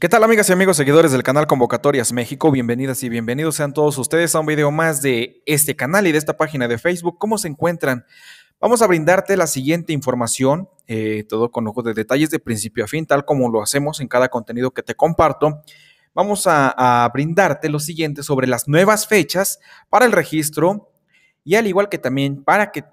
¿Qué tal amigas y amigos seguidores del canal Convocatorias México? Bienvenidas y bienvenidos sean todos ustedes a un video más de este canal y de esta página de Facebook. ¿Cómo se encuentran? Vamos a brindarte la siguiente información, eh, todo con ojo de detalles de principio a fin, tal como lo hacemos en cada contenido que te comparto. Vamos a, a brindarte lo siguiente sobre las nuevas fechas para el registro y al igual que también para que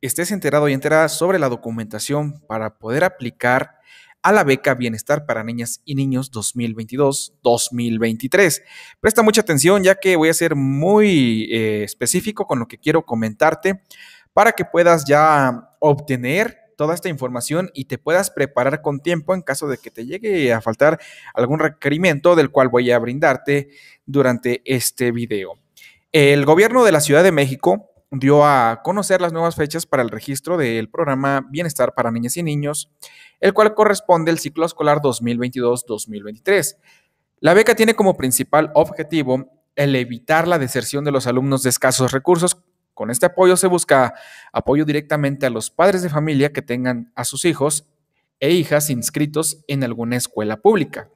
estés enterado y enterada sobre la documentación para poder aplicar a la beca Bienestar para Niñas y Niños 2022-2023. Presta mucha atención ya que voy a ser muy eh, específico con lo que quiero comentarte para que puedas ya obtener toda esta información y te puedas preparar con tiempo en caso de que te llegue a faltar algún requerimiento del cual voy a brindarte durante este video. El gobierno de la Ciudad de México dio a conocer las nuevas fechas para el registro del programa Bienestar para Niñas y Niños el cual corresponde al ciclo escolar 2022-2023. La beca tiene como principal objetivo el evitar la deserción de los alumnos de escasos recursos. Con este apoyo se busca apoyo directamente a los padres de familia que tengan a sus hijos e hijas inscritos en alguna escuela pública.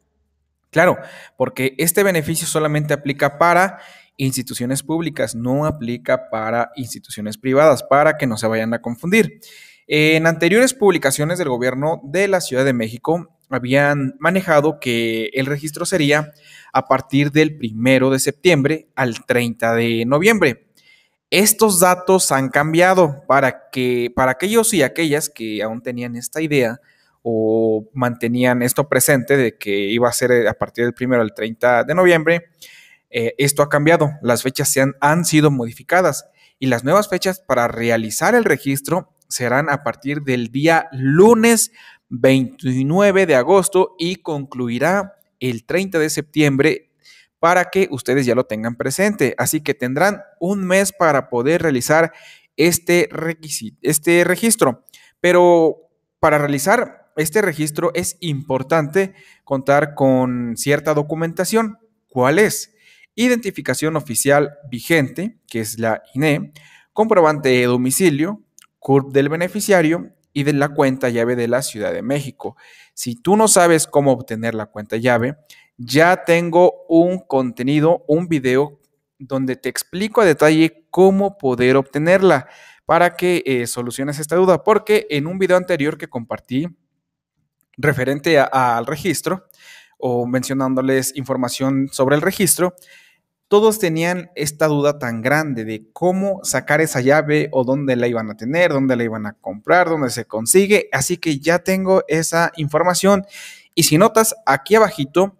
Claro, porque este beneficio solamente aplica para instituciones públicas, no aplica para instituciones privadas, para que no se vayan a confundir. En anteriores publicaciones del gobierno de la Ciudad de México habían manejado que el registro sería a partir del primero de septiembre al 30 de noviembre. Estos datos han cambiado para que para aquellos y aquellas que aún tenían esta idea o mantenían esto presente de que iba a ser a partir del primero al 30 de noviembre, eh, esto ha cambiado. Las fechas se han, han sido modificadas y las nuevas fechas para realizar el registro serán a partir del día lunes 29 de agosto y concluirá el 30 de septiembre para que ustedes ya lo tengan presente. Así que tendrán un mes para poder realizar este, este registro. Pero para realizar este registro es importante contar con cierta documentación. ¿Cuál es? Identificación oficial vigente, que es la INE, comprobante de domicilio, CURP del beneficiario y de la cuenta llave de la Ciudad de México. Si tú no sabes cómo obtener la cuenta llave, ya tengo un contenido, un video donde te explico a detalle cómo poder obtenerla para que eh, soluciones esta duda, porque en un video anterior que compartí referente al registro o mencionándoles información sobre el registro, todos tenían esta duda tan grande de cómo sacar esa llave o dónde la iban a tener, dónde la iban a comprar, dónde se consigue. Así que ya tengo esa información. Y si notas, aquí abajito,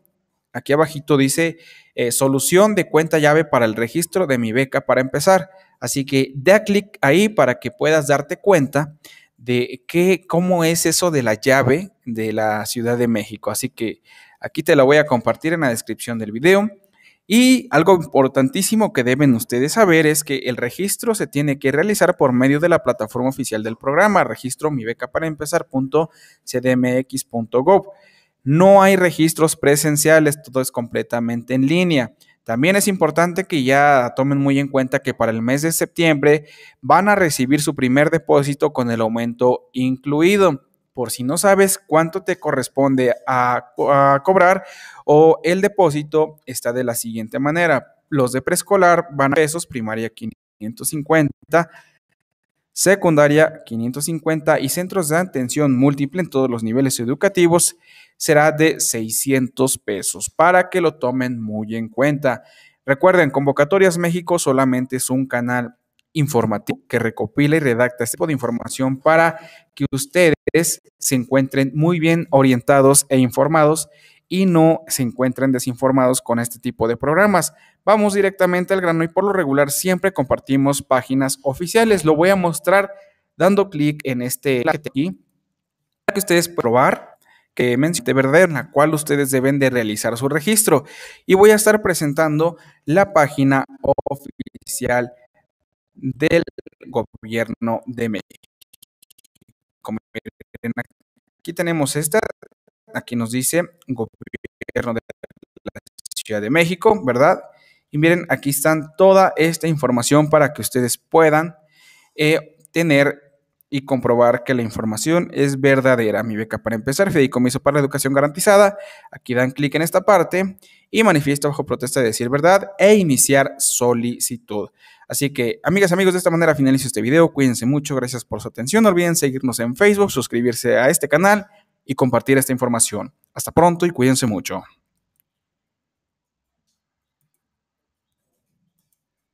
aquí abajito dice eh, solución de cuenta llave para el registro de mi beca para empezar. Así que da clic ahí para que puedas darte cuenta de qué, cómo es eso de la llave de la Ciudad de México. Así que aquí te la voy a compartir en la descripción del video. Y algo importantísimo que deben ustedes saber es que el registro se tiene que realizar por medio de la plataforma oficial del programa, registro para No hay registros presenciales, todo es completamente en línea. También es importante que ya tomen muy en cuenta que para el mes de septiembre van a recibir su primer depósito con el aumento incluido por si no sabes cuánto te corresponde a, cobrar o el depósito está de la siguiente manera. Los de preescolar van a pesos, primaria 550, secundaria 550 y centros de atención múltiple en todos los niveles educativos será de 600 pesos para que lo tomen muy en cuenta. Recuerden, Convocatorias México solamente es un canal informativo que recopila y redacta este tipo de información para que ustedes se encuentren muy bien orientados e informados y no se encuentren desinformados con este tipo de programas. Vamos directamente al grano y por lo regular siempre compartimos páginas oficiales. Lo voy a mostrar dando clic en este aquí para que ustedes probar que mencioné verdad en la cual ustedes deben de realizar su registro y voy a estar presentando la página oficial del gobierno de México. aquí tenemos esta, aquí nos dice gobierno de la Ciudad de México, ¿verdad? Y miren, aquí están toda esta información para que ustedes puedan eh, tener y comprobar que la información es verdadera. Mi beca para empezar, Fideicomiso para la Educación Garantizada. Aquí dan clic en esta parte y manifiesta bajo protesta de decir verdad e iniciar solicitud. Así que, amigas, amigos, de esta manera finalizo este video. Cuídense mucho, gracias por su atención. No olviden seguirnos en Facebook, suscribirse a este canal y compartir esta información. Hasta pronto y cuídense mucho.